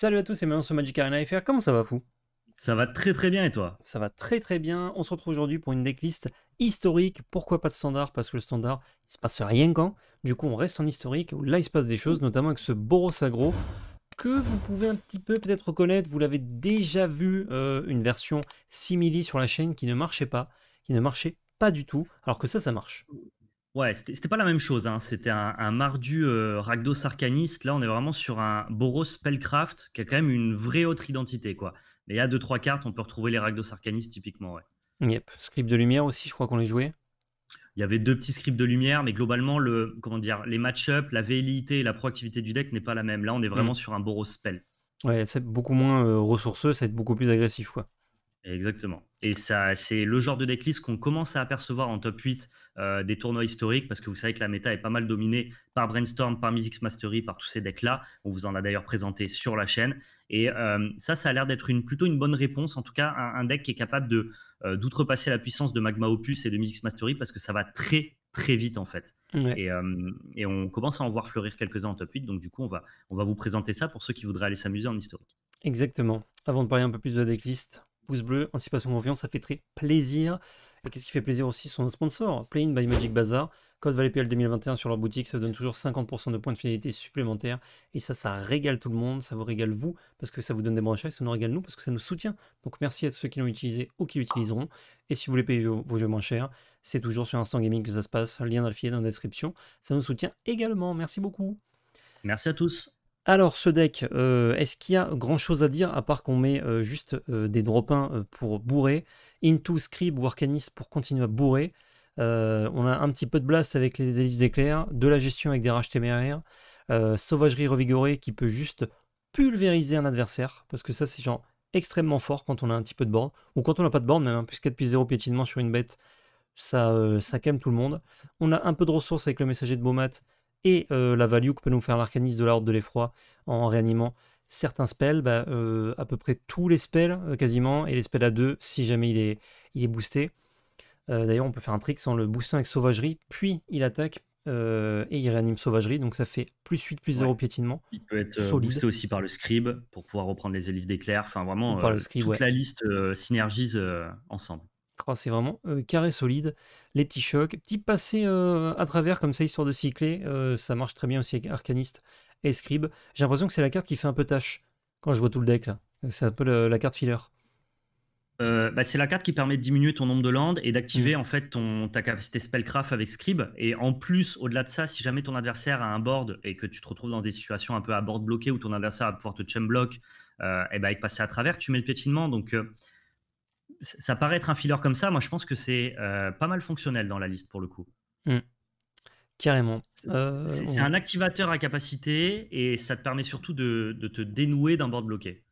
Salut à tous c'est maintenant sur Magic Arena FR, comment ça va Fou Ça va très très bien et toi Ça va très très bien, on se retrouve aujourd'hui pour une decklist historique, pourquoi pas de standard parce que le standard il se passe rien quand, du coup on reste en historique là il se passe des choses, notamment avec ce Boros Agro que vous pouvez un petit peu peut-être reconnaître, vous l'avez déjà vu euh, une version simili sur la chaîne qui ne marchait pas, qui ne marchait pas du tout, alors que ça ça marche. Ouais, c'était pas la même chose. Hein. C'était un, mardu euh, arcaniste. Là, on est vraiment sur un Boros Spellcraft qui a quand même une vraie autre identité, quoi. Mais il y a deux, trois cartes, on peut retrouver les Ragdos arcanistes typiquement, ouais. Yep. Script de lumière aussi, je crois qu'on les jouait. Il y avait deux petits scripts de lumière, mais globalement, le, comment dire, les match ups la velléité et la proactivité du deck n'est pas la même. Là, on est vraiment mm. sur un Boros Spell. Ouais, c'est beaucoup moins euh, ressourceux, c'est beaucoup plus agressif, quoi. Exactement. Et ça, c'est le genre de decklist qu'on commence à apercevoir en top 8 euh, des tournois historiques, parce que vous savez que la méta est pas mal dominée par Brainstorm, par Music Mastery, par tous ces decks-là. On vous en a d'ailleurs présenté sur la chaîne. Et euh, ça, ça a l'air d'être plutôt une bonne réponse, en tout cas un, deck qui est capable euh, d'outrepasser la puissance de Magma Opus et de Music Mastery, parce que ça va très très vite en fait. Et, on commence à en voir fleurir quelques-uns en top 8, donc du coup on va, on va vous présenter ça pour ceux qui voudraient aller s'amuser en historique. Exactement. Avant de parler un peu plus de la decklist, pouce bleu, anticipation confiance, ça fait très plaisir. Qu'est-ce qui fait plaisir aussi Son sponsor, play by Magic Bazaar. Code ValetPL 2021 sur leur boutique, ça donne toujours 50% de points de fidélité supplémentaires. Et ça, ça régale tout le monde, ça vous régale vous, parce que ça vous donne des bons et ça nous régale nous, parce que ça nous soutient. Donc merci à tous ceux qui l'ont utilisé ou qui l'utiliseront. Et si vous voulez payer vos jeux moins chers, c'est toujours sur Instant Gaming que ça se passe. Lien dans le filet dans la description. Ça nous soutient également. Merci beaucoup. Merci à tous. Alors ce deck, euh, est-ce qu'il y a grand chose à dire à part qu'on met euh, juste euh, des dropins pour bourrer, Into, ou Arcanis pour continuer à bourrer, on a un petit peu de blast avec les délices d'éclair, de la gestion avec des rages téméraires, sauvagerie revigorée qui peut juste pulvériser un adversaire, parce que ça c'est genre extrêmement fort quand on a un petit peu de board, ou quand on n'a pas de board même, hein, 4 plus 0 piétinement sur une bête, ça, ça calme tout le monde. On a un peu de ressources avec le messager de Beaumat, et euh, la value que peut nous faire l'arcaniste de l'Ordre de l'Effroi en réanimant certains spells, bah, euh, à peu près tous les spells euh, quasiment, et les spells à 2 si jamais il est, il est boosté. D'ailleurs, on peut faire un trick sans le boostant avec sauvagerie, puis il attaque et il réanime sauvagerie, donc ça fait plus 8, plus 0 piétinement. Il peut être boosté aussi par le scribe pour pouvoir reprendre les hélices d'éclair, enfin vraiment, toute la liste synergise ensemble. Oh, c'est vraiment euh, carré solide. Les petits chocs, petit passé euh, à travers comme ça, histoire de cycler. Euh, ça marche très bien aussi avec Arcaniste et Scribe. J'ai l'impression que c'est la carte qui fait un peu tâche quand je vois tout le deck là. C'est un peu la carte filler. Bah, c'est la carte qui permet de diminuer ton nombre de landes et d'activer mm. en fait ton, ta capacité spellcraft avec scribe. Et en plus, au-delà de ça, si jamais ton adversaire a un board et que tu te retrouves dans des situations un peu à board bloqué où ton adversaire va pouvoir te chain block, et avec eh ben, passer à travers, tu mets le pétinement. Donc ça paraît être un filler comme ça. Moi, je pense que c'est euh, pas mal fonctionnel dans la liste pour le coup. Mmh. Carrément. Euh, c'est un activateur à capacité et ça te permet surtout de, te dénouer d'un board bloqué.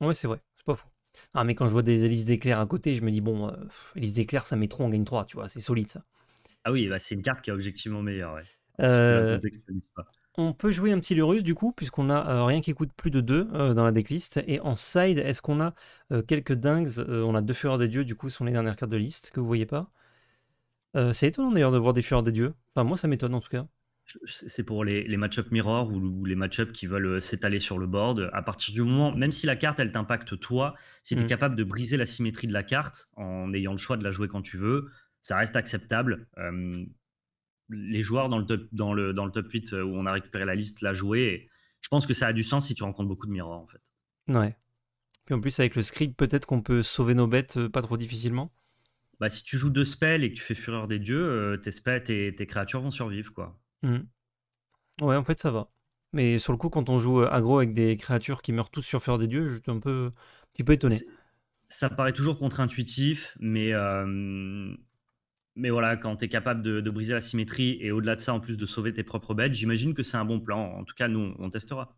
Ouais, c'est vrai, c'est pas faux. Ah, mais quand je vois des listes d'éclairs à côté, je me dis, bon, euh, d'éclair, ça met trop, on gagne 3, tu vois, c'est solide ça. Ah oui, bah, c'est une carte qui est objectivement meilleure, euh, on peut jouer un petit Lurus du coup, puisqu'on a euh, rien qui coûte plus de 2 euh, dans la decklist. Et en side, est-ce qu'on a euh, quelques dingues On a deux Fureurs des Dieux, du coup, sont les dernières cartes de liste que vous voyez pas. c'est étonnant d'ailleurs de voir des Fureurs des Dieux. Enfin, moi, ça m'étonne en tout cas. C'est pour les, match-up mirror ou, les match ups qui veulent s'étaler sur le board. À partir du moment, même si la carte, elle t'impacte toi, si tu es mm. capable de briser la symétrie de la carte en ayant le choix de la jouer quand tu veux, ça reste acceptable les joueurs dans le, top, dans, le, dans le top 8 euh, où on a récupéré la liste, la jouer. je pense que ça a du sens si tu rencontres beaucoup de miroirs en fait. Ouais. Puis en plus, avec le script, peut-être qu'on peut sauver nos bêtes euh, pas trop difficilement. Bah, si tu joues deux spells et que tu fais fureur des dieux, euh, tes, spells, et tes créatures vont survivre quoi. Mmh. Ouais, en fait, ça va. Mais sur le coup, quand on joue aggro avec des créatures qui meurent tous sur Fureur des Dieux, je suis un peu, un petit peu étonné. Ça paraît toujours contre-intuitif, mais mais voilà, quand tu es capable de, briser la symétrie et au-delà de ça, en plus de sauver tes propres bêtes, j'imagine que c'est un bon plan. En tout cas, nous, on testera.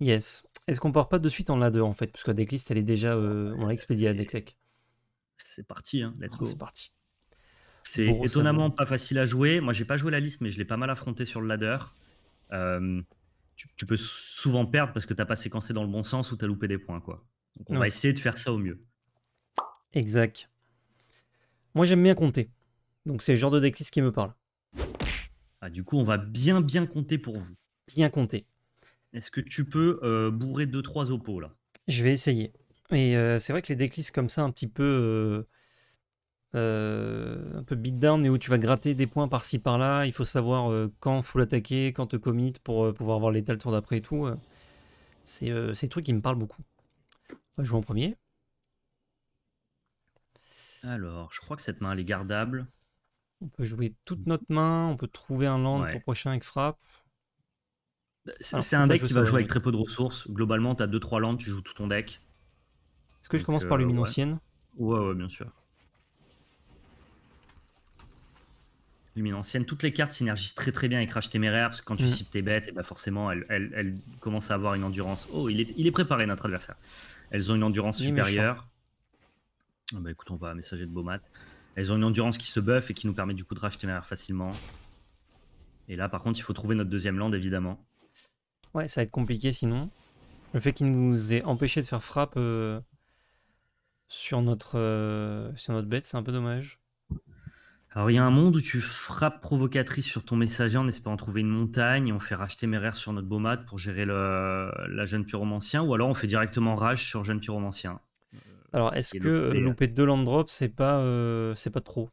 Yes. Est-ce qu'on part pas de suite en ladder en fait Parce que la decklist, elle est déjà. Euh, on l'a expédiée à Decklec. C'est parti, hein, let's ah, go. C'est parti. C'est étonnamment pas facile à jouer. Moi, j'ai pas joué la liste, mais je l'ai pas mal affronté sur le ladder. Euh, tu, peux souvent perdre parce que t'as pas séquencé dans le bon sens ou t'as loupé des points, quoi. Donc, on va essayer de faire ça au mieux. Exact. Moi, j'aime bien compter. Donc c'est le genre de déclisse qui me parle. Ah, du coup, on va bien bien compter pour vous. Bien compter. Est-ce que tu peux euh, bourrer 2-3 opos là Je vais essayer. Et euh, c'est vrai que les déclisses comme ça, un petit peu. Euh, un peu beatdown, mais où tu vas gratter des points par-ci par-là, il faut savoir quand faut l'attaquer, quand te commit pour pouvoir avoir l'état le tour d'après et tout. c'est des trucs qui me parlent beaucoup. On va jouer en premier. Alors, je crois que cette main elle est gardable. On peut jouer toute mmh. notre main, on peut trouver un land pour prochain avec frappe. Bah, c'est un deck qui va jouer avec très peu de ressources. Globalement, tu as 2-3 landes, tu joues tout ton deck. Est-ce que je commence par euh, Lumine Ancienne ouais, bien sûr. Lumine Ancienne, toutes les cartes synergisent très très bien avec Crash Téméraire parce que quand tu mmh. tes bêtes, et eh ben, forcément, elles, commencent à avoir une endurance. Oh, il est, il est préparé, notre adversaire. Elles ont une endurance supérieure. Ah, bah écoute, on va messager de Beaumat. Elles ont une endurance qui se buff et qui nous permet du coup de racheter l'air facilement. Et là, par contre, il faut trouver notre deuxième land, évidemment. Ouais, ça va être compliqué sinon. Le fait qu'il nous ait empêché de faire frappe euh, sur, notre, euh, sur notre bête, c'est un peu dommage. Alors, il y a un monde où tu frappes provocatrice sur ton messager en espérant trouver une montagne et on fait racheter rares sur notre baumade pour gérer le, la jeune pyromancien, ou alors on fait directement rage sur jeune pyromancien. Alors, est-ce que loupé, euh, louper deux land drops, c'est pas, euh, c'est pas trop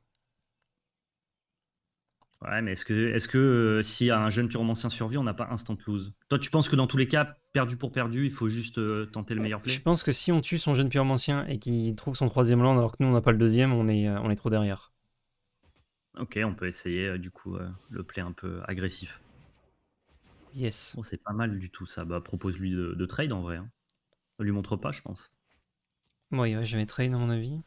Ouais, mais est-ce que, est que euh, si un jeune pyromancien survit, on n'a pas instant lose Toi, tu penses que dans tous les cas, perdu pour perdu, il faut juste tenter le meilleur play Je pense que si on tue son jeune pyromancien et qu'il trouve son troisième land alors que nous, on n'a pas le deuxième, on est, on est trop derrière. Ok, on peut essayer du coup le play un peu agressif. Yes. Oh, c'est pas mal du tout ça. Bah, propose-lui de, trade en vrai. Hein. lui montre pas, je pense. Bon, il va jamais trade, à mon avis.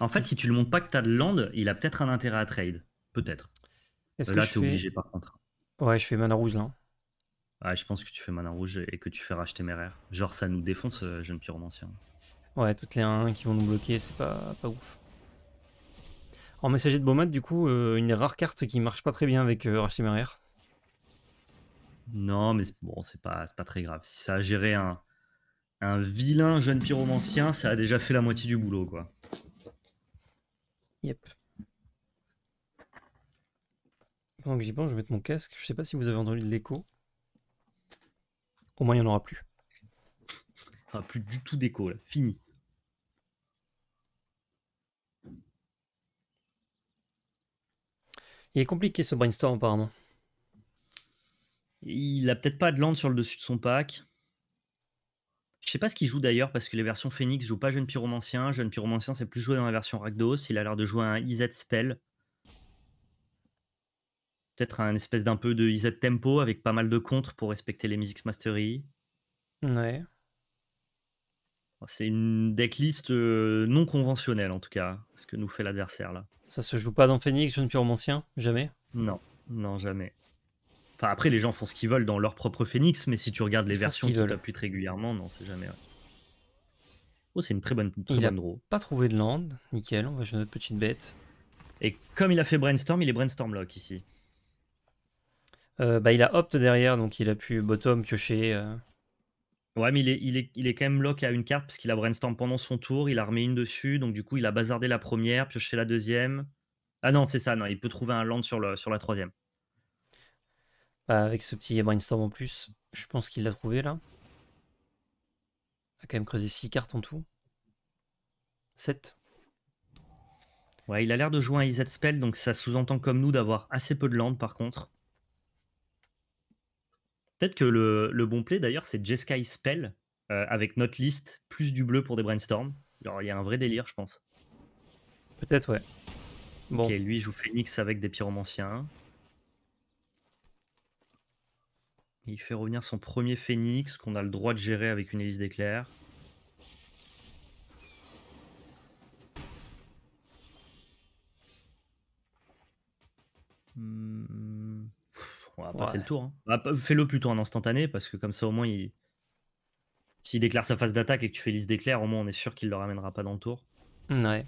En fait, si tu le montres pas que t'as de land, il a peut-être un intérêt à trade. Peut-être. Est-ce euh, là, que obligé par contre. Ouais, je fais mana rouge là. Ah, je pense que tu fais mana rouge et que tu fais racheter rares Genre, ça nous défonce, euh, jeune pyromancien. Hein. Ouais, toutes les 1 qui vont nous bloquer, c'est pas, pas ouf. En messager de mat du coup, euh, une rare carte qui marche pas très bien avec euh, racheter non, mais bon, c'est pas, pas très grave. Si ça a géré un, un vilain jeune pyromancien, ça a déjà fait la moitié du boulot, quoi. Yep. Pendant que j'y pense, je vais mettre mon casque. Je sais pas si vous avez entendu l'écho. Au moins, il n'y en aura plus. Ah, plus du tout d'écho, Fini. Il est compliqué ce brainstorm, apparemment. Il a peut-être pas de land sur le dessus de son pack. Je sais pas ce qu'il joue d'ailleurs parce que les versions Phoenix jouent pas Jeune Pyromancien. Jeune Pyromancien, c'est plus joué dans la version ragdos Il a l'air de jouer un IZ Spell. Peut-être un espèce d'un peu de IZ Tempo avec pas mal de contre pour respecter les Music Mastery. Ouais. Oh, c'est une decklist euh, non conventionnelle en tout cas, ce que nous fait l'adversaire là. Ça se joue pas dans Phoenix, Jeune Pyromancien Jamais Non, non, jamais. Enfin, après, les gens font ce qu'ils veulent dans leur propre Phoenix, mais si tu regardes les versions qui t'appuient régulièrement, non, c'est jamais. Oh, c'est une très bonne, très bonne draw. Pas trouvé de land, nickel, on va jouer notre petite bête. Et comme il a fait brainstorm, il est brainstorm lock ici. Euh, bah, il a opt derrière, donc il a pu bottom, piocher. Euh. Ouais, mais il est, il, est, quand même lock à une carte parce qu'il a brainstorm pendant son tour, il a remis une dessus, donc du coup il a bazardé la première, pioché la deuxième. Ah non, c'est ça, non, il peut trouver un land sur, le, sur la troisième. Bah, avec ce petit brainstorm en plus, je pense qu'il l'a trouvé là. Il a quand même creusé 6 cartes en tout. 7. Ouais, il a l'air de jouer un IZ spell, donc ça sous-entend comme nous d'avoir assez peu de land par contre. Peut-être que le, bon play d'ailleurs c'est Jeskai Spell euh, avec notre liste plus du bleu pour des brainstorms. Alors il y a un vrai délire, je pense. Peut-être, ouais. Bon. Ok, lui joue Phoenix avec des pyromanciens. Il fait revenir son premier phénix qu'on a le droit de gérer avec une hélice d'éclair. Hmm. On va passer le tour. Hein. Bah, fais-le plutôt en instantané parce que comme ça au moins il... S'il déclare sa phase d'attaque et que tu fais hélice d'éclair, au moins on est sûr qu'il ne le ramènera pas dans le tour. Mmh, ouais.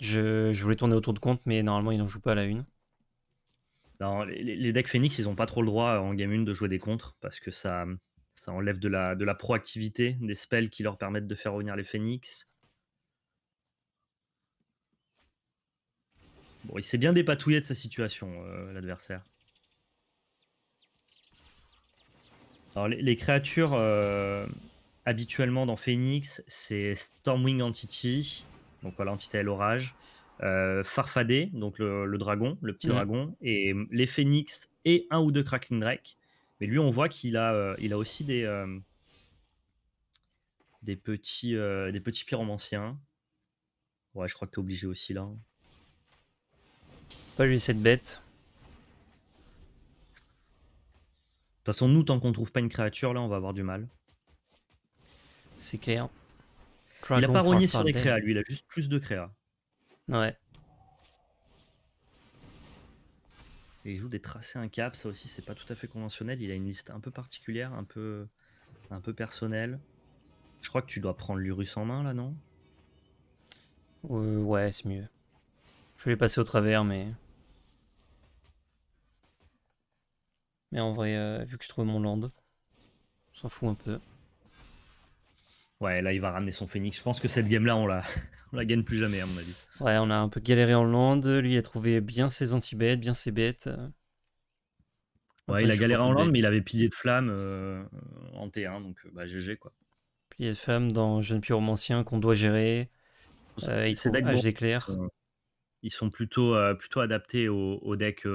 Je, je voulais tourner autour de compte, mais normalement il n'en joue pas à la une les, decks Phoenix, ils n'ont pas trop le droit euh, en game 1 de jouer des contres parce que ça, hum, ça enlève de la, proactivité des spells qui leur permettent de faire revenir les Phoenix. Bon, il s'est bien dépatouillé de sa situation, euh, l'adversaire. Alors, les, créatures euh, habituellement dans Phoenix, c'est Stormwing Entity, donc l'entité à l'orage. Farfadet, euh, Farfadé, donc le, dragon, le petit mmh. dragon, et mmh, les phénix et un ou deux Crackling Drake. Mais lui, on voit qu'il a, euh, il a aussi des, euh, des, petits, des petits pyromanciens. Ouais, je crois que t'es obligé aussi là. Hein. Pas lui cette bête. De toute façon, nous, tant qu'on trouve pas une créature, là, on va avoir du mal. C'est clair. il a pas rogné sur les créas, lui, il a juste plus de créas. Ouais. Et il joue des tracés cap ça aussi c'est pas tout à fait conventionnel, il a une liste un peu particulière, un peu, un peu personnelle. Je crois que tu dois prendre l'Urus en main là, non euh, Ouais, c'est mieux. Je vais passer au travers, mais... Mais en vrai, euh, vu que je trouve mon land, on s'en fout un peu. Ouais, là, il va ramener son Phoenix. Je pense que cette game-là, on la, la gagne plus jamais, à mon avis. Ouais, on a un peu galéré en land. Lui, il a trouvé bien ses anti-bêtes, bien ses bêtes. ouais, il a galéré en land, mais il avait pilier de flammes euh, en T1, donc euh, bah, GG, quoi. Pilier de flamme dans Jeune Romancien qu'on doit gérer. Euh, ils sont ils sont plutôt, euh, plutôt adaptés aux, decks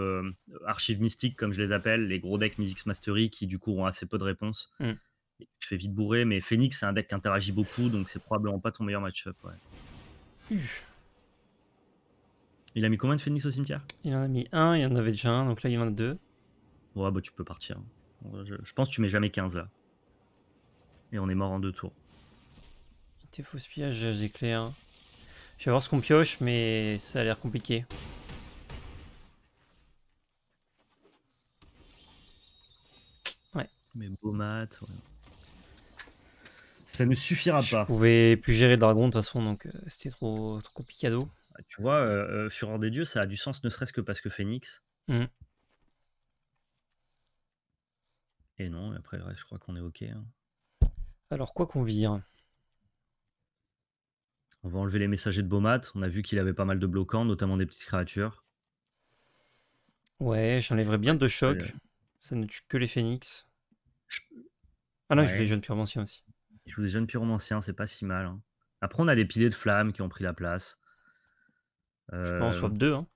archives mystiques, comme je les appelle, les gros decks Music Mastery, qui, du coup, ont assez peu de réponses. Hmm. Je fais vite bourré mais Phoenix, c'est un deck qui interagit beaucoup, donc c'est probablement pas ton meilleur match-up. Ouais. Il a mis combien de Phoenix au cimetière Il en a mis un, il en avait déjà un, donc là il en a deux. Ouais, bah tu peux partir. Je, pense que tu mets jamais 15 là. Et on est mort en deux tours. T'es faux pillage, j'ai clair. Hein. Je vais voir ce qu'on pioche, mais ça a l'air compliqué. Ouais. Mais beau mat, ouais ça ne suffira pas. Je pouvais plus gérer dragon de toute façon, donc euh, c'était trop, trop compliqué dos. Ah, tu vois, Fureur euh, euh, des Dieux, ça a du sens ne serait-ce que parce que Phoenix. Mm. Et non, après le reste, je crois qu'on est OK. Hein. Alors, quoi qu'on vire On va enlever les messagers de Beaumat. On a vu qu'il avait pas mal de bloquants, notamment des petites créatures. Ouais, j'enlèverais bien deux chocs. Ça ne tue que les phoenix Ah non, je les jeunes purement aussi. Je joue des jeunes pyromanciens, hein, c'est pas si mal. Hein. Après, on a des piliers de flammes qui ont pris la place. Je pense euh, swap 2. Hein.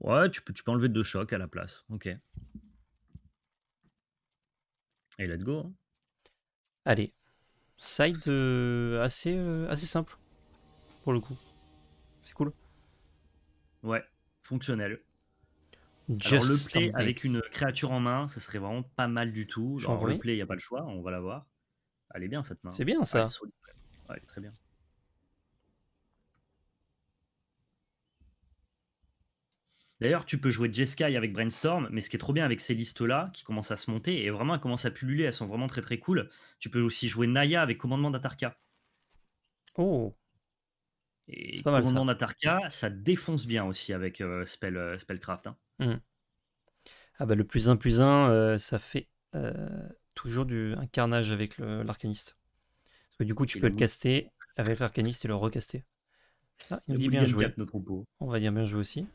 Ouais, tu peux, tu peux enlever deux chocs à la place. Ok. Et let's go. Hein. Allez. Side euh, assez, euh, assez simple. Pour le coup. C'est cool. Ouais, fonctionnel. Alors, le play avec une créature en main, ça serait vraiment pas mal du tout. Genre, le play, il n'y a pas le choix, on va la voir. Elle est bien cette main. C'est bien ça. très bien. D'ailleurs, tu peux jouer Jeskai avec Brainstorm, mais ce qui est trop bien avec ces listes-là, qui commencent à se monter, et vraiment, elles commencent à pulluler, elles sont vraiment très très cool. Tu peux aussi jouer Naya avec Commandement d'Atarka. Oh Et Commandement d'Atarka, ça défonce bien aussi avec euh, Spell, euh, Spellcraft. Hein. Mmh. Ah bah le plus 1 plus 1, euh, ça fait euh, toujours du, un carnage avec l'arcaniste. Parce que du coup, tu peux le caster avec l'arcaniste et le recaster. Ah, il nous dit bien joué. On va dire bien joué aussi.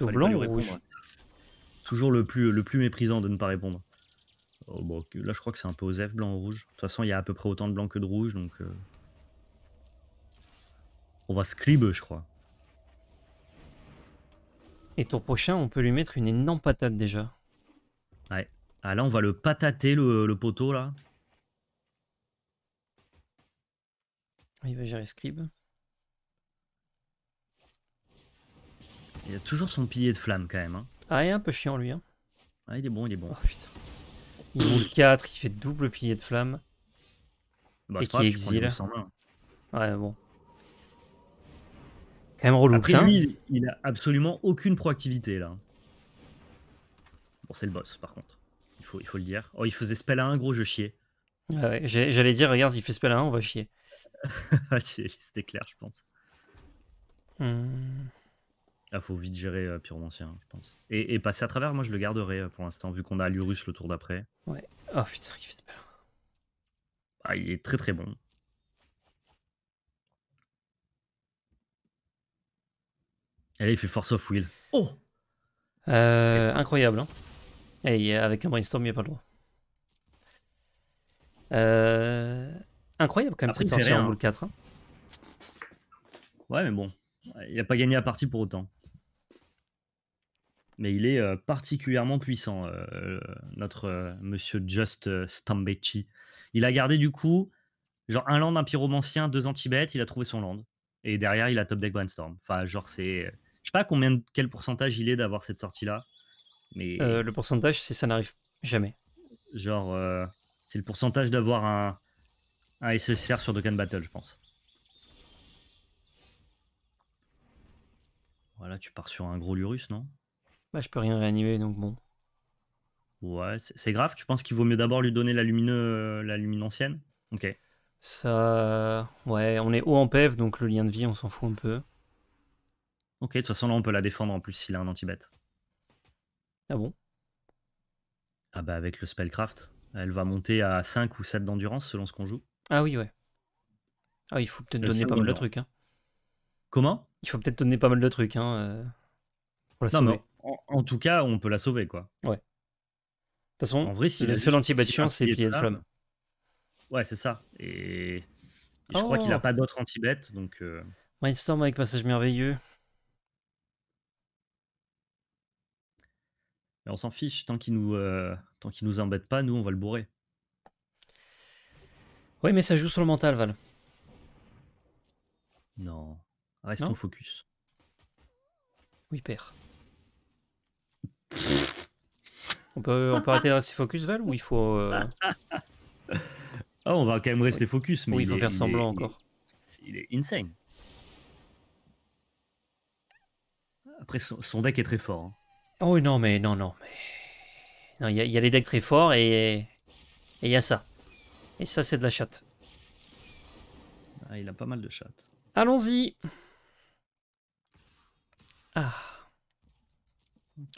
Le blanc ou rouge hein. Toujours le plus, le plus méprisant de ne pas répondre. Oh, là, je crois que c'est un peu aux F blanc ou rouge. De toute façon, il y a à peu près autant de blanc que de rouge, donc. Euh, on va scribe, je crois. Et tour prochain, on peut lui mettre une énorme patate déjà. Ouais. Ah là, on va le patater, le, poteau, là. Il va gérer scribe. Il a toujours son pilier de flamme, quand même. Hein. Ah, il est un peu chiant, lui. Ah, il est bon, il est bon. Oh, putain. Il roule 4, il fait double pilier de flamme. Bah, et qui exile. Ouais, bon. Hein. il a absolument aucune proactivité là. Bon, c'est le boss par contre. Il faut, il faut le dire. Oh, il faisait spell à 1, gros, je chier. J'allais dire, regarde, il fait spell à 1, on va chier. C'était clair, je pense. il hmm. Ah, faut vite gérer euh, Pyromancien, je pense. Et, passer à travers, moi je le garderai euh, pour l'instant, vu qu'on a Lurus le tour d'après. Ouais. Oh putain, il fait spell. Ah, il est très très bon. Allez, il fait Force of Will. Oh euh, Incroyable. Hein Et avec un brainstorm, il n'y a pas le droit. Euh, incroyable quand même Après, cette sortie en boule 4. Hein. Ouais, mais bon. Il n'a pas gagné la partie pour autant. Mais il est euh, particulièrement puissant, notre monsieur Just Stambechi. Il a gardé du coup, genre un land, un pyromancien, deux anti il a trouvé son land. Et derrière, il a top deck brainstorm. Enfin, genre, c'est je sais pas combien, quel pourcentage il est d'avoir cette sortie-là. Mais... Euh, le pourcentage, c'est ça n'arrive jamais. Genre, euh, c'est le pourcentage d'avoir un, un SSR sur Dokkan Battle, je pense. Voilà, tu pars sur un gros Lurus, non Bah, je peux rien réanimer, donc bon. Ouais, c'est grave. Tu penses qu'il vaut mieux d'abord lui donner la, lumineux, euh, la lumine ancienne Ok. Ça. Ouais, on est haut en PEV, donc le lien de vie, on s'en fout un peu. Ok, de toute façon, là, on peut la défendre en plus s'il a un anti-bet. Ah bon Ah bah avec le spellcraft, elle va monter à 5 ou 7 d'endurance selon ce qu'on joue. Ah oui, ouais. Ah, il faut peut-être donner, pas mal de trucs. Hein. Comment Il faut peut-être donner pas mal de trucs. Hein, euh, pour la non, mais en, tout cas, on peut la sauver, quoi. Ouais. De toute façon, en vrai, le seul anti-bet chiant, c'est Pied Flamme. Ouais, c'est ça. Et, je crois qu'il a oh. pas d'autre anti-bet, donc... Euh, avec Passage Merveilleux. on s'en fiche, euh, tant qu'il nous, embête pas, nous on va le bourrer. Oui, mais ça joue sur le mental, Val. Non, reste focus. Oui, père. on peut, on peut arrêter de rester focus, Val, ou il faut. Euh, ah, on va quand même rester focus, mais. il faut faire semblant encore. Il est, insane. Après, son, deck est très fort. Hein. Oh non, mais non, non, mais... Non, il y, a les decks très forts et Et il y a ça. Et ça, c'est de la chatte. Ah, il a pas mal de chatte. Allons-y Ah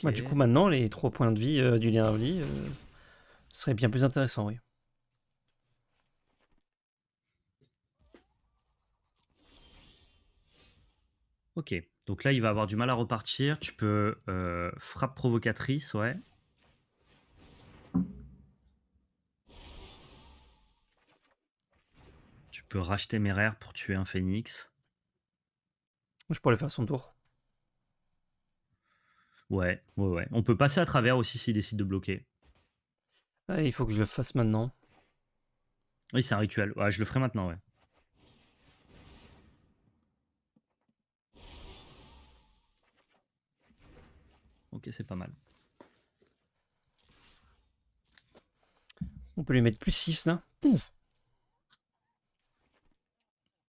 bah, Du coup, maintenant, les trois points de vie euh, du lien vie euh, serait bien plus intéressant, oui. Ok. Donc là, il va avoir du mal à repartir. Tu peux euh, frappe provocatrice, ouais. Tu peux racheter rares pour tuer un phénix. Je pourrais faire son tour. Ouais, ouais, ouais. On peut passer à travers aussi s'il décide de bloquer. il faut que je le fasse maintenant. Oui, c'est un rituel. Ouais, je le ferai maintenant, ouais. Ok, c'est pas mal. On peut lui mettre plus 6 là.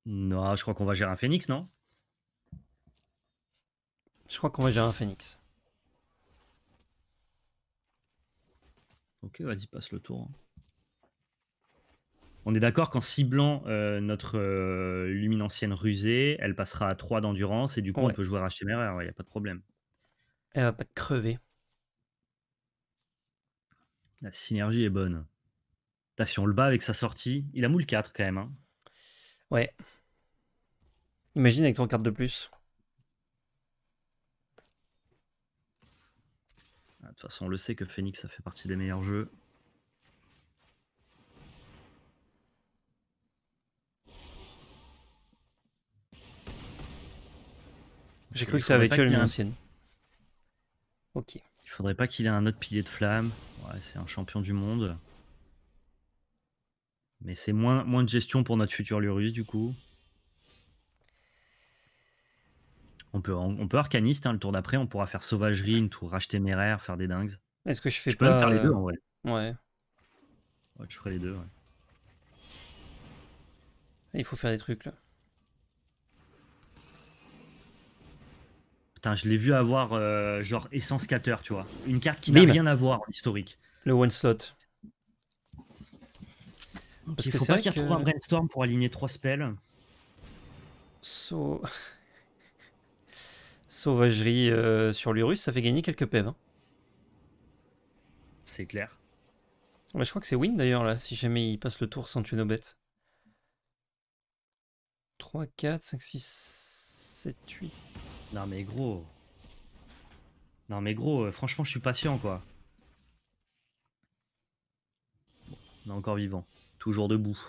Non, je crois qu'on va gérer un phénix, non Je crois qu'on va gérer un phénix. Ok, vas-y, passe le tour. Hein. On est d'accord qu'en ciblant euh, notre euh, lumine ancienne rusée, elle passera à 3 d'endurance et du coup on peut jouer à il n'y a pas de problème. Elle va pas crever. La synergie est bonne. si on le bat avec sa sortie, il a moule 4 quand même. Hein. Ouais. Imagine avec ton carte de plus. Ah, de toute façon, on le sait que Phoenix, ça fait partie des meilleurs jeux. J'ai cru que ça avait tué le mien. Il faudrait pas qu'il ait un autre pilier de flamme. Ouais, c'est un champion du monde. Mais c'est moins, moins de gestion pour notre futur Lurus, du coup. On peut, on, peut arcaniste hein, le tour d'après, on pourra faire sauvagerie, une tour racheter Merer, faire des dingues. Est-ce que je fais je peux même faire les deux en vrai. Euh, ouais. Ouais, je ferai les deux, Il faut faire des trucs là. Putain, je l'ai vu avoir euh, genre essence cutter, tu vois. Une carte qui n'a rien à voir en historique. Le one slot. Parce que faut pas qu'il retrouve un brainstorm pour aligner trois spells. So... Sauvagerie euh, sur l'Urus, ça fait gagner quelques pèves. Hein. C'est clair. je crois que c'est win d'ailleurs là, si jamais il passe le tour sans tuer nos bêtes. 3, 4, 5, 6, 7, 8. Non mais gros. Non mais gros, euh, franchement je suis patient quoi. on est encore vivant. Toujours debout.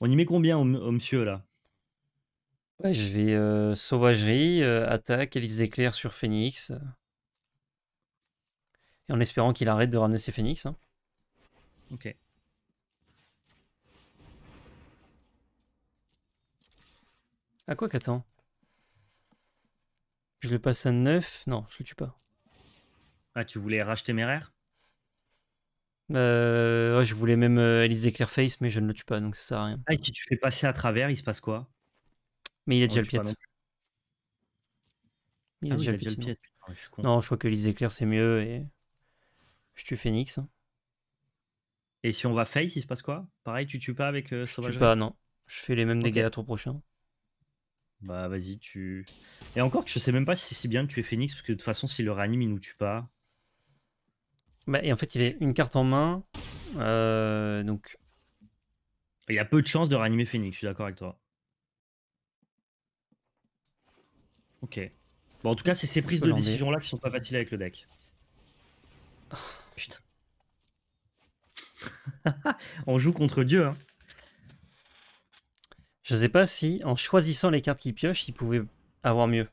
On y met combien au, monsieur là Ouais, je vais euh, sauvagerie, euh, attaque attaque, les éclairs sur Phoenix. Et en espérant qu'il arrête de ramener ses Phoenix. Hein. Ok. À quoi qu'attends je le passe à 9. Non, je le tue pas. Ah, tu voulais racheter mes euh, ouais, Je voulais même Elise euh, Elise face, mais je ne le tue pas, donc ça sert à rien. Ah, si tu fais passer à travers, il se passe quoi Mais il a déjà le pied. Il, a déjà le pied. Ah, non. je crois que Elise Claire c'est mieux et je tue Phoenix. Hein. Et si on va face, il se passe quoi Pareil, tu tues pas avec Sauvage euh, Je tue pas, non. Je fais les mêmes dégâts à tour prochain. Bah vas-y, tu. Et encore que je sais même pas si c'est bien de tuer Phoenix, parce que de toute façon, s'il le réanime, il nous tue pas. Bah, et en fait, il est une carte en main. Euh, donc. Il y a peu de chances de réanimer Phoenix, je suis d'accord avec toi. Ok. Bon, en tout cas, c'est ces prises de décision-là qui sont pas faciles avec le deck. Ah, putain. On joue contre Dieu, hein. Je sais pas si, en choisissant les cartes qu'il pioche, il pouvait avoir mieux.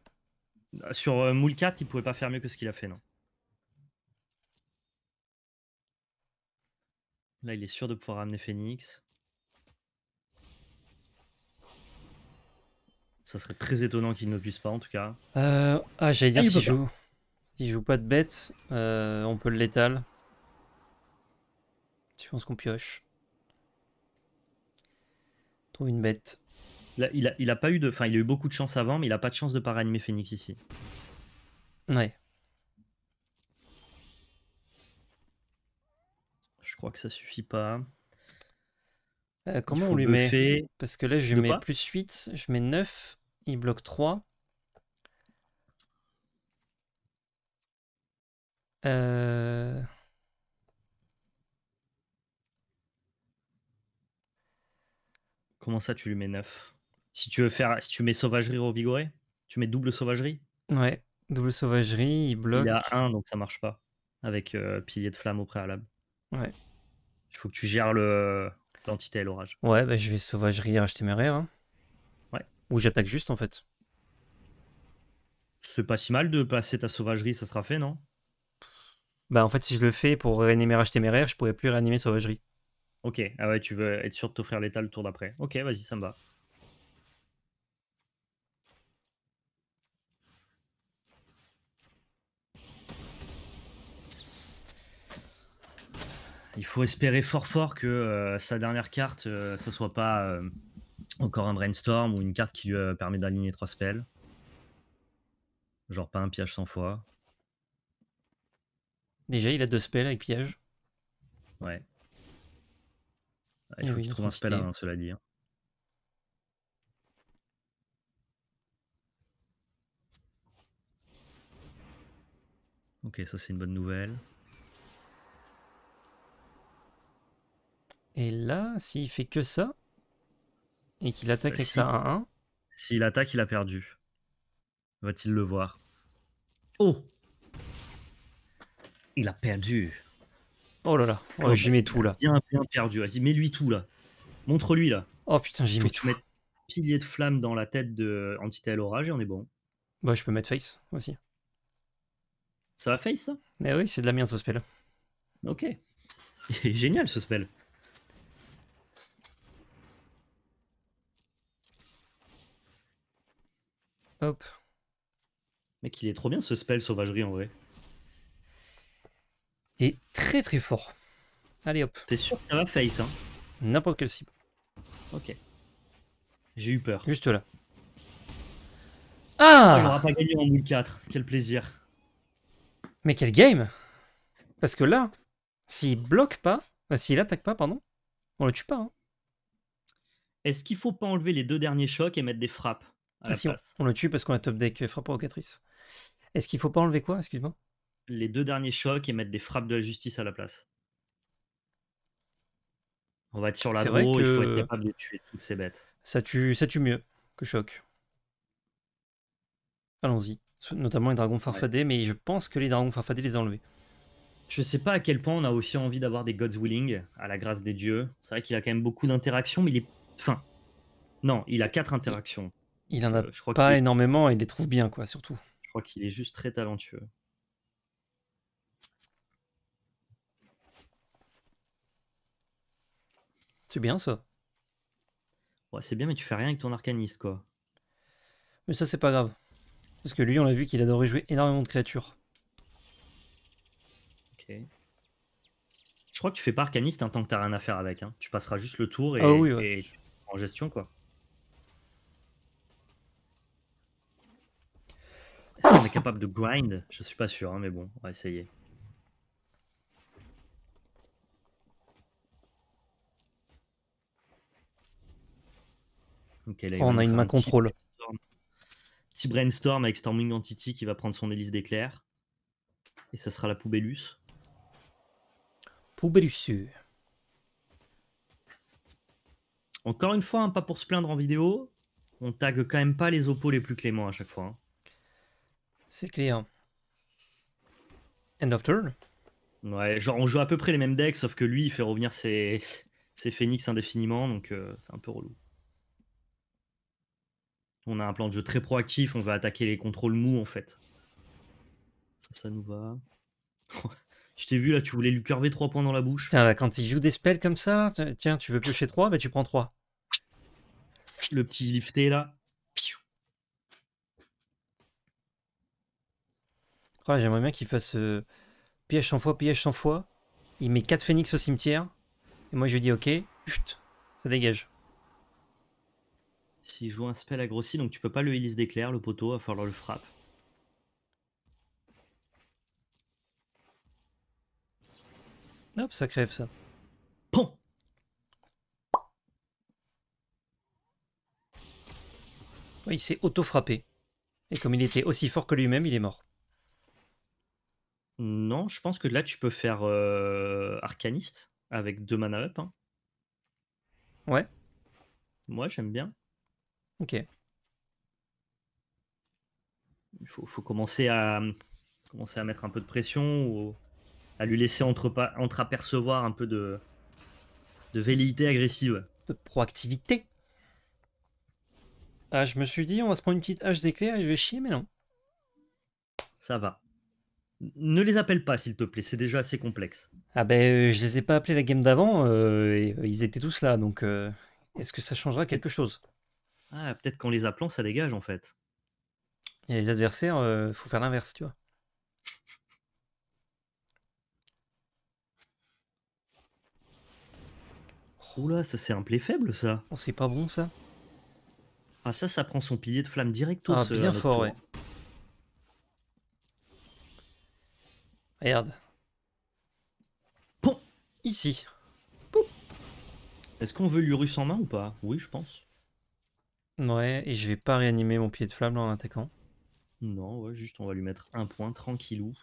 Sur euh, 4, il pouvait pas faire mieux que ce qu'il a fait, non. Là, il est sûr de pouvoir amener Phoenix. Ça serait très étonnant qu'il ne puisse pas, en tout cas. Euh, ah, j'allais dire, ah, s'il joue, joue pas de bête, euh, on peut le létal. Tu pense qu'on pioche. Trouve une bête il, a, pas eu de. il eu beaucoup de chance avant, mais il a pas de chance de pas réanimer Phoenix ici. Ouais. Je crois que ça suffit pas. Euh, comment on lui met Parce que là, je lui mets plus 8, je mets 9, il bloque 3. Euh. Comment ça, tu lui mets 9 si tu veux faire, si tu mets sauvagerie revigorée, tu mets double sauvagerie. Ouais, double sauvagerie, il bloque. Il a 1, donc ça marche pas. Avec Piliers euh, pilier de flamme au préalable. Ouais. Il faut que tu gères le l'entité et l'orage. Ouais, bah, je vais sauvagerie racheter mes rares. Ouais. Ou j'attaque juste en fait. C'est pas si mal de passer ta sauvagerie, ça sera fait, non Bah en fait, si je le fais pour réanimer racheter mes rares, je pourrais plus réanimer sauvagerie. Ok, ah ouais, tu veux être sûr de t'offrir l'état le tour d'après. Ok, vas-y, ça me va. il faut espérer fort fort que euh, sa dernière carte, euh, ce soit pas euh, encore un brainstorm ou une carte qui lui permet d'aligner trois spells. Genre pas un piège sans fois. Déjà, il a deux spells avec piège. Ouais. Ah, il eh faut qu'il trouve un spell avant, cela dit. Ok, ça c'est une bonne nouvelle. Et là, s'il fait que ça, et qu'il attaque avec ça 1 S'il attaque, il a perdu. Va-t-il le voir Oh Il a perdu. Oh là là, oh, oh j'y mets tout là. Bien, bien perdu, vas-y, mets-lui tout là. Montre-lui là. Oh putain, j'y mets tout. pilier de flamme dans la tête de Entité à l'orage et on est bon. Bah, je peux mettre face aussi. Ça va face ça Eh oui, c'est de la merde ce spell. Ok. Génial ce spell. Hop. Mec, il est trop bien ce spell sauvagerie en vrai. Il est très très fort. Allez hop. T'es sûr que ça va face, hein N'importe quelle cible. Ok. J'ai eu peur. Juste là. Ah On n'aura pas gagné en 1004. Quel plaisir. Mais quel game Parce que là, s'il bloque pas, euh, s'il attaque pas, pardon, on le tue pas. Hein. Est-ce qu'il faut pas enlever les deux derniers chocs et mettre des frappes ah, on, le tue parce qu'on a top deck euh, frappe provocatrice. Est-ce qu'il faut pas enlever quoi, excuse-moi Les deux derniers chocs et mettre des frappes de la justice à la place. On va être sur la draw, il faut être capable de tuer toutes ces bêtes. Ça tue, ça tue mieux que choc. Allons-y. Notamment les dragons farfadés, mais je pense que les dragons farfadés les ont enlevés. Je sais pas à quel point on a aussi envie d'avoir des God's Willing, à la grâce des dieux. C'est vrai qu'il a quand même beaucoup d'interactions, mais il est. Enfin. Non, il a quatre interactions. Il en a euh, pas énormément et il les trouve bien, quoi, surtout. Je crois qu'il est juste très talentueux. C'est bien ça. Ouais, c'est bien, mais tu fais rien avec ton arcaniste, quoi. Mais ça, c'est pas grave. Parce que lui, on l'a vu qu'il adorait jouer énormément de créatures. Ok. Je crois que tu fais pas arcaniste en hein, tant que t'as rien à faire avec. Hein. Tu passeras juste le tour et, ah oui, et en gestion, quoi. On est capable de grind Je suis pas sûr, hein, mais bon, on va essayer. on a une main contrôle. Petit brainstorm. avec Storming Entity qui va prendre son hélice d'éclair. Et ça sera la Poubellus. Poubellus. Encore une fois, hein, pas pour se plaindre en vidéo, on tague quand même pas les opos les plus cléments à chaque fois. Hein. C'est clair. End of turn. Ouais, genre on joue à peu près les mêmes decks, sauf que lui, il fait revenir ses, ses phoenix indéfiniment, donc euh, c'est un peu relou. On a un plan de jeu très proactif, on va attaquer les contrôles mous en fait. Ça, ça nous va. Je t'ai vu là, tu voulais lui curver 3 points dans la bouche. Tiens, quand il joue des spells comme ça, tiens, tu veux piocher 3, bah tu prends 3. Le petit lifté là. Oh, j'aimerais bien qu'il fasse euh, piège sans fois, piège sans fois. Il met 4 phénix au cimetière. Et moi je lui dis ok, ça dégage. S'il joue un spell agrossi, donc tu peux pas le hélice d'éclair, le poteau, il va falloir le frappe. Hop, ça crève ça. POM Il s'est auto-frappé. Et comme il était aussi fort que lui-même, il est mort. Non, je pense que là, tu peux faire Arcaniste avec deux mana up. Hein. Ouais. Moi, j'aime bien. Ok. Il faut, commencer, à, mmh, commencer à mettre un peu de pression ou à lui laisser entre un peu de, de velléité agressive. De proactivité. Ah, je me suis dit, on va se prendre une petite hache d'éclair et je vais chier, mais non. Ça va ne les appelle pas, s'il te plaît, c'est déjà assez complexe. Ah ben, euh, je les ai pas appelés la game d'avant, euh, euh, ils étaient tous là, donc est-ce que ça changera quelque chose Ah, peut-être qu'en les appelant, ça dégage en fait. Et les adversaires, faut faire l'inverse, tu vois. Oula, ça c'est un play faible ça. Oh, c'est pas bon ça. Ah ça, ça prend son pilier de flamme direct. Ah, bien fort, ouais. Merde. Bon, ici. Est-ce qu'on veut l'Urus en main ou pas Oui, je pense. Ouais, et je vais pas réanimer mon pied de flamme en attaquant. Non, ouais, juste on va lui mettre un point tranquillou.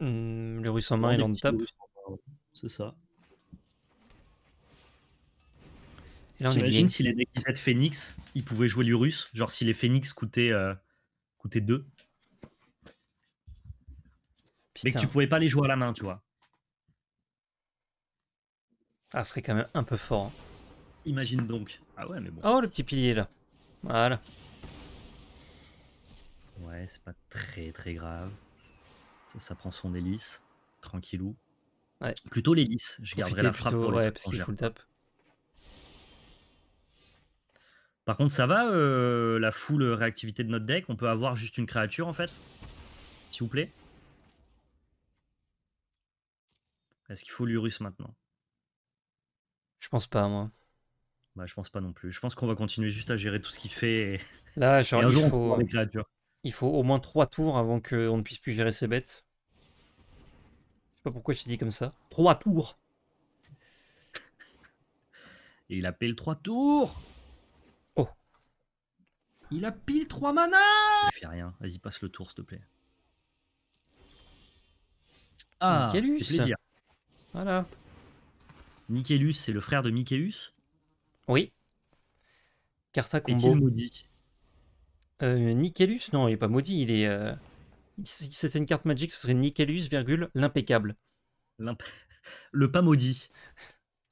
Hmm, L'Urus le russe en main, il en tape. C'est ça. Et là, on est si les de Phoenix, ils pouvaient jouer l'Urus. Genre si les Phoenix coûtaient euh, coûtait 2. Mais que tu pouvais pas les jouer à la main, tu vois. Ah, serait quand même un peu fort. Hein. Imagine donc. Ah ouais, mais bon. Oh, le petit pilier là. Voilà. Ouais, c'est pas très très grave. Ça, prend son hélice. Tranquillou. Ouais. Plutôt l'hélice. Je garderai la frappe pour ouais, parce le Par contre, ça va euh, la full réactivité de notre deck On peut avoir juste une créature en fait S'il vous plaît Est-ce qu'il faut l'Urus maintenant Je pense pas, moi. Bah, je pense pas non plus. Je pense qu'on va continuer juste à gérer tout ce qu'il fait. Là, genre, il, faut... au moins 3 tours avant qu'on ne puisse plus gérer ses bêtes. Je sais pas pourquoi je t'ai dit comme ça. 3 tours Et il appelle 3 tours il a pile 3 mana Fais rien, vas-y passe le tour s'il te plaît. Ah, Nikelus plaisir. Voilà. Nickelus, c'est le frère de Mickeyus. Oui. Carta combo. Est-il maudit euh, non, il est pas maudit, il est... Euh, si c'était une carte magique, ce serait Nickelus, virgule, l'impeccable. Le pas maudit.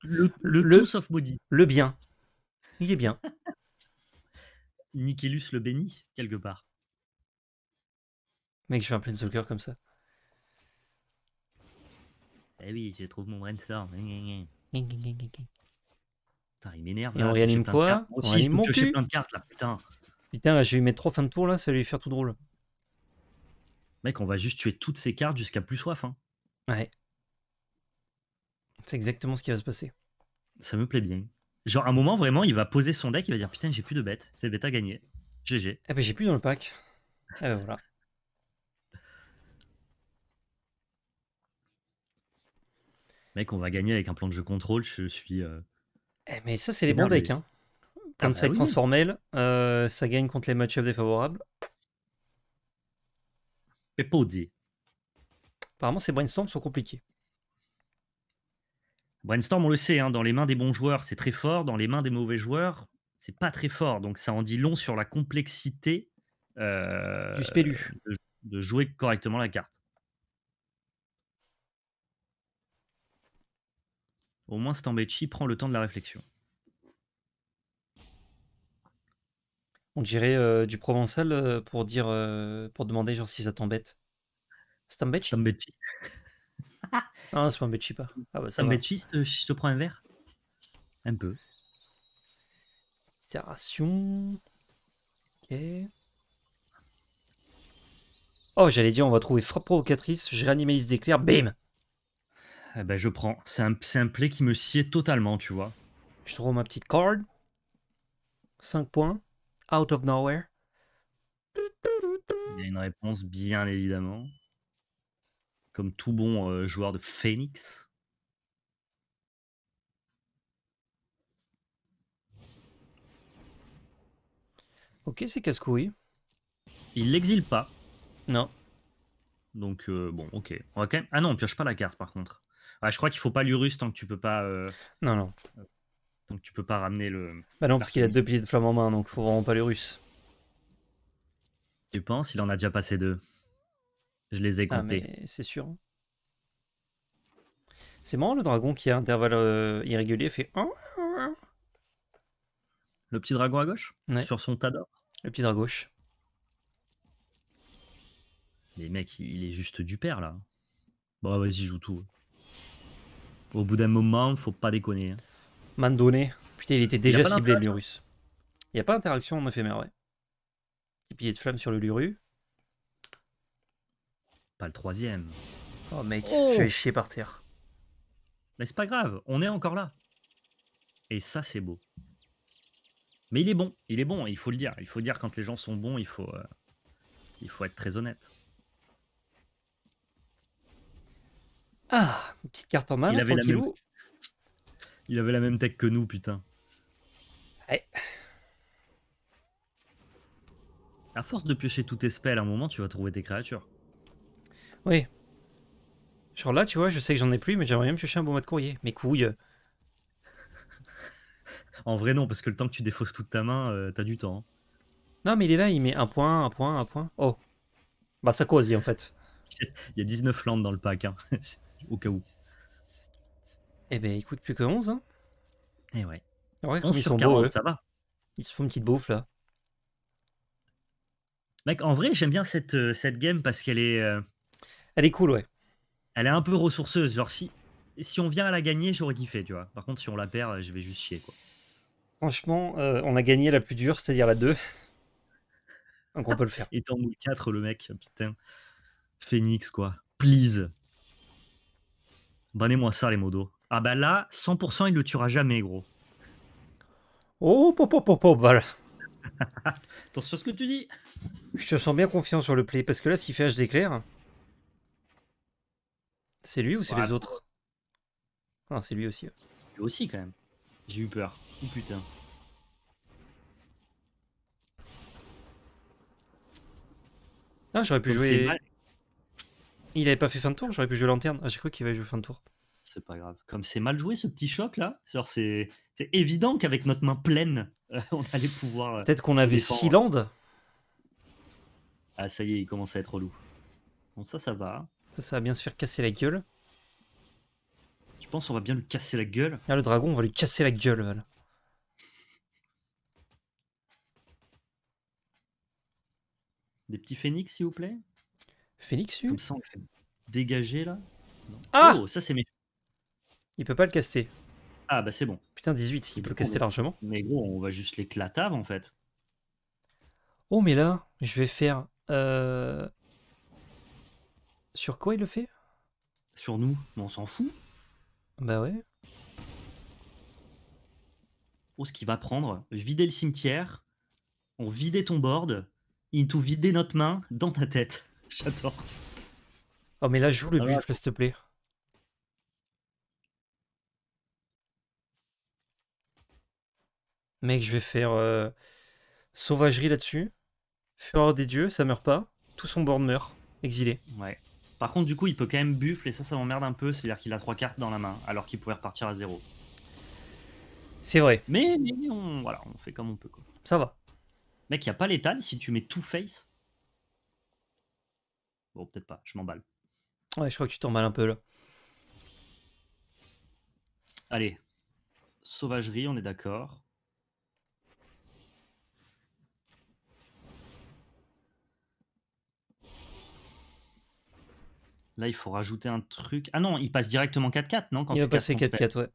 Le, le, le, maudit. Le bien. Il est bien. Nikilus le bénit, quelque part. Mec, je fais un plein soccer comme ça. Eh oui, je trouve mon brainstorm. il m'énerve. Et on réanime quoi on réanime mon cul. plein de cartes là, putain. Putain, là, je vais lui mettre trois fins de tour là, ça va lui faire tout drôle. Mec, on va juste tuer toutes ces cartes jusqu'à plus soif. Hein. Ouais. C'est exactement ce qui va se passer. Ça me plaît bien. Genre, à un moment, vraiment, il va poser son deck, il va dire Putain, j'ai plus de bêtes, c'est bête gagné. GG. Eh ah ben, bah, j'ai plus dans le pack. Eh ben, voilà. Mec, on va gagner avec un plan de jeu contrôle, je suis. Euh, eh mais ça, c'est les bons decks. Hein. ça ah bah est transformel, euh, ça gagne contre les match-ups défavorables. Et Apparemment, ces brainstorms sont compliqués. Brainstorm, on le sait, hein, dans les mains des bons joueurs, c'est très fort, dans les mains des mauvais joueurs, c'est pas très fort. Donc ça en dit long sur la complexité du euh, De, jouer correctement la carte. Au moins, Stambecci prend le temps de la réflexion. On dirait euh, du provençal euh, pour dire, pour demander genre si ça t'embête. Stambéchi? Ah. non, un bêchis pas. Ah bah, ça si je te prends un verre Un peu. Itération. Ok. Oh, j'allais dire, on va trouver frappe provocatrice. Je réanimalise d'éclair Bim eh ben, Je prends. C'est un, play qui me sied totalement, tu vois. Je trouve ma petite card. 5 points. Out of nowhere. Il y a une réponse, bien évidemment comme tout bon joueur de Phoenix. Ok, c'est casse-couille. Il l'exile pas. Non. Donc, bon, ok. ok. Ah non, on pioche pas la carte par contre. Ah, je crois qu'il faut pas l'Urus tant que tu peux pas. Non, non. Donc euh, que tu peux pas ramener le. Bah non, parce qu'il a deux pieds de flamme en main, donc faut vraiment pas l'Urus. Tu penses Il en a déjà passé deux. Je les ai ah, comptés. c'est sûr. C'est marrant le dragon qui a intervalle euh, irrégulier fait. Le petit dragon à gauche Sur son tas d'or Le petit dragon à gauche. Les mecs, il est juste du père là. Bon, vas-y, joue tout. Au bout d'un moment, faut pas déconner. Hein. Mandonné. Putain, il était déjà ciblé, le Lurus. Il n'y a pas d'interaction en éphémère, ouais. Petit pilier de flamme sur le lurus. Pas le troisième. Oh mec, oh. je vais chier par terre. Mais c'est pas grave, on est encore là. Et ça, c'est beau. Mais il est bon, il est bon, il faut le dire. Il faut dire quand les gens sont bons, il faut, euh, il faut être très honnête. Ah, une petite carte en main, il avait, la même... il avait la même tech que nous, putain. Ouais. À force de piocher tout tes spells, à un moment, tu vas trouver tes créatures. Oui. Genre là, tu vois, je sais que j'en ai plus, mais j'aimerais bien me chercher un bon mot de courrier. Mes couilles. En vrai, non, parce que le temps que tu défausses toute ta main, euh, t'as du temps. Hein. Non, mais il est là, il met un point, un point, un point. Oh. Bah, ça cause, lui, en fait. Il y a 19 landes dans le pack, hein. au cas où. Eh ben, il coûte plus que 11, hein. Eh ouais. Ouais, ils sont ça va. Ils se font une petite bouffe, là. Mec, en vrai, j'aime bien cette, euh, cette game parce qu'elle est. Euh, elle est cool, ouais. Elle est un peu ressourceuse. Genre, si, si on vient à la gagner, j'aurais kiffé, tu vois. Par contre, si on la perd, je vais juste chier, quoi. Franchement, euh, on a gagné la plus dure, c'est-à-dire la 2. Donc on peut le faire. Et en 4, le mec, putain. Phoenix, quoi. Please. Bannez-moi ça, les modos. Ah bah là, 100%, il le tuera jamais, gros. Oh, pop, oh, pop, oh, pop, oh, pop, voilà. Attention à ce que tu dis. Je te sens bien confiant sur le play, parce que là, s'il fait H d'éclair... C'est lui ou c'est les autres Ah, c'est lui aussi. Lui aussi, quand même. J'ai eu peur. Oh putain. Ah, j'aurais pu jouer. Il avait pas fait fin de tour, j'aurais pu jouer lanterne. Ah, j'ai cru qu'il va jouer fin de tour. C'est pas grave. Comme c'est mal joué ce petit choc là, c'est évident qu'avec notre main pleine, on allait pouvoir. Euh, Peut-être qu'on avait 6 landes. Ah, ça y est, il commence à être relou. Bon, ça, ça va. Ça, va bien se faire casser la gueule. Je pense qu'on va bien le casser la gueule. Ah, le dragon, on va lui casser la gueule, Des petits phénix, s'il vous plaît. Phénix, Comme ça, là. Ah oh, Ça, c'est Il peut pas le casser. Ah, bah c'est bon. Putain, 18, il peut le caster largement. Mais gros, on va juste l'éclatave, en fait. Oh, mais là, je vais faire... Euh, sur quoi il le fait Sur nous, on s'en fout. Bah ouais. Oh, ce qu'il va prendre, vider le cimetière, on vidait ton board, into vider notre main dans ta tête. J'adore. Oh mais là joue le ah, but s'il te plaît. Mec, je vais faire euh, sauvagerie là-dessus. Fureur des dieux, ça meurt pas. Tout son board meurt, exilé. Ouais. Par contre, du coup, il peut quand même buffle et ça, ça m'emmerde un peu. C'est-à-dire qu'il a trois cartes dans la main alors qu'il pouvait repartir à zéro. C'est vrai. Mais, voilà, on fait comme on peut. Quoi. Ça va. Mec, il a pas l'étal si tu mets tout face. Bon, peut-être pas, je m'emballe. Ouais, je crois que tu t'emballes un peu là. Allez. Sauvagerie, on est d'accord. Là, il faut rajouter un truc. Ah non, il passe directement 4-4, non Il va passer 4-4, ouais.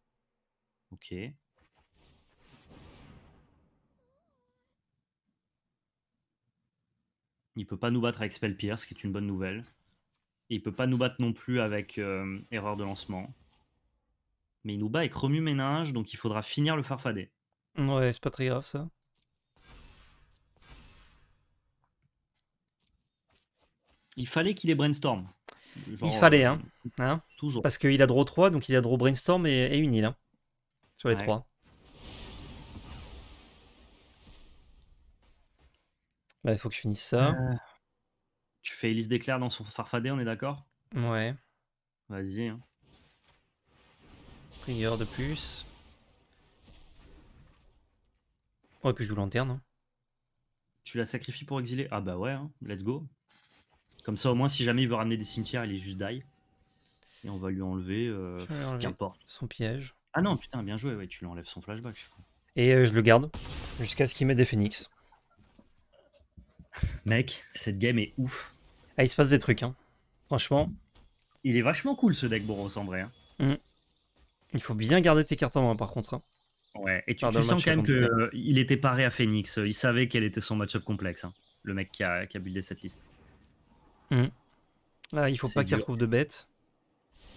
Ok. Il peut pas nous battre avec Pierce, ce qui est une bonne nouvelle. Et il peut pas nous battre non plus avec euh, erreur de lancement. Mais il nous bat avec remue ménage, donc il faudra finir le farfadet. Ouais, c'est pas très grave ça. Il fallait qu'il ait brainstorm il fallait, hein, euh, hein, Toujours. Parce qu'il a draw 3, donc il a draw brainstorm et, une île. Hein, sur les 3. Là, bah, il faut que je finisse ça. Euh, tu fais Elise d'éclair dans son farfadet, on est d'accord Ouais. Vas-y. Hein. Prieur de plus. Ouais, oh, puis je joue lanterne. Hein. Tu la sacrifies pour exiler Ah bah ouais, hein. let's go. Comme ça, au moins, si jamais il veut ramener des cimetières, il est juste die. Et on va euh, lui enlever, qu'importe. Son piège. Ah non, putain, bien joué, tu lui enlèves son flashback. Et euh, je le garde jusqu'à ce qu'il mette des phoenix. Mec, cette game est ouf. Ah, il se passe des trucs, hein. Franchement. Il est vachement cool ce deck Boros en hein. hum. Il faut bien garder tes cartes en main par contre. Hein. Ouais, et tu, sens quand même qu'il était paré à Phoenix. Il savait quel était son match-up complexe, hein. le mec qui qui a buildé cette liste. Mm. Là, il faut pas qu'il retrouve de bêtes.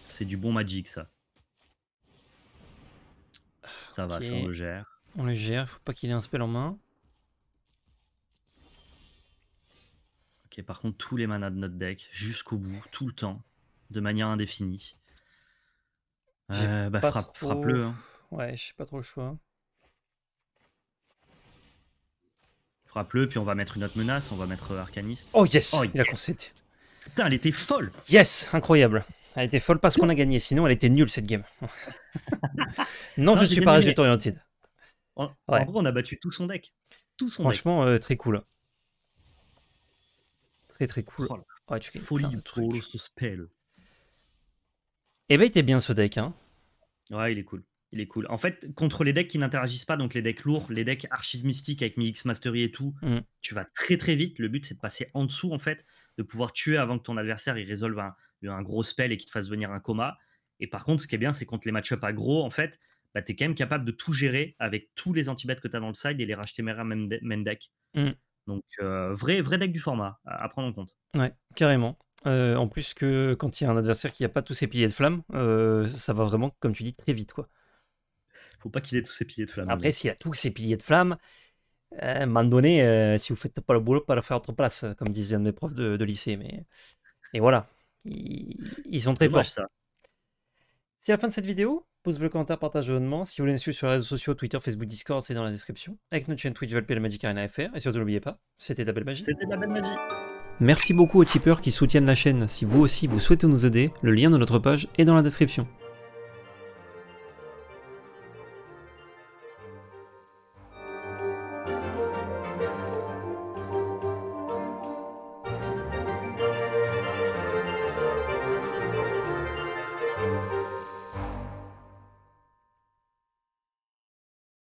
C'est du bon magic, ça. Ça va, on le gère. On le gère, faut pas qu'il ait un spell en main. Ok, par contre, tous les manas de notre deck, jusqu'au bout, tout le temps, de manière indéfinie. Euh, bah, frappe, le hein. Ouais, je sais pas trop le choix. Frappe-le, puis on va mettre une autre menace, on va mettre Arcaniste. Oh yes, oh, yes. Il a concédé. Putain, elle était folle. Yes, incroyable. Elle était folle parce qu'on a gagné. Sinon, elle était nulle cette game. non, je ne suis pas résultat orienté. En, gros, on a battu tout son deck. Tout Franchement, euh, très cool. Très très cool. Folie oh Ouais, tu ce spell. Eh ben, il était bien ce deck. Hein. Ouais, il est cool cool. En fait, contre les decks qui n'interagissent pas, donc les decks lourds, les decks archives mystiques avec mi-X Mastery et tout, mm. tu vas très très vite. Le but, c'est de passer en dessous, en fait, de pouvoir tuer avant que ton adversaire il résolve un, gros spell et qu'il te fasse venir un coma. Et par contre, ce qui est bien, c'est contre les match-up aggro, en fait, bah, tu es quand même capable de tout gérer avec tous les anti-bêtes que tu as dans le side et les racheter même, même deck. Mm. Donc, euh, vrai, vrai deck du format à, prendre en compte. Ouais, carrément. Euh, en plus que quand il y a un adversaire qui n'a pas tous ses piliers de flamme, euh, ça va vraiment, comme tu dis, très vite. quoi faut pas qu'il ait tous ses piliers de flamme. Après, hein. s'il a tous ses piliers de flamme, euh, à un moment donné, euh, si vous faites pas le boulot, pas le faire à votre place, comme disait de mes profs de, lycée. Mais... Et voilà, ils, sont très forts. C'est la fin de cette vidéo. Pouce bleu, commentaire, partage, abonnement. Si vous voulez nous suivre sur les réseaux sociaux, Twitter, Facebook, Discord, c'est dans la description. Avec notre chaîne Twitch, Valpé, la Magic Arena FR. Et surtout, n'oubliez pas, c'était la belle magie. C'était de la belle magie. Merci beaucoup aux tipeurs qui soutiennent la chaîne. Si vous aussi vous souhaitez nous aider, le lien de notre page est dans la description.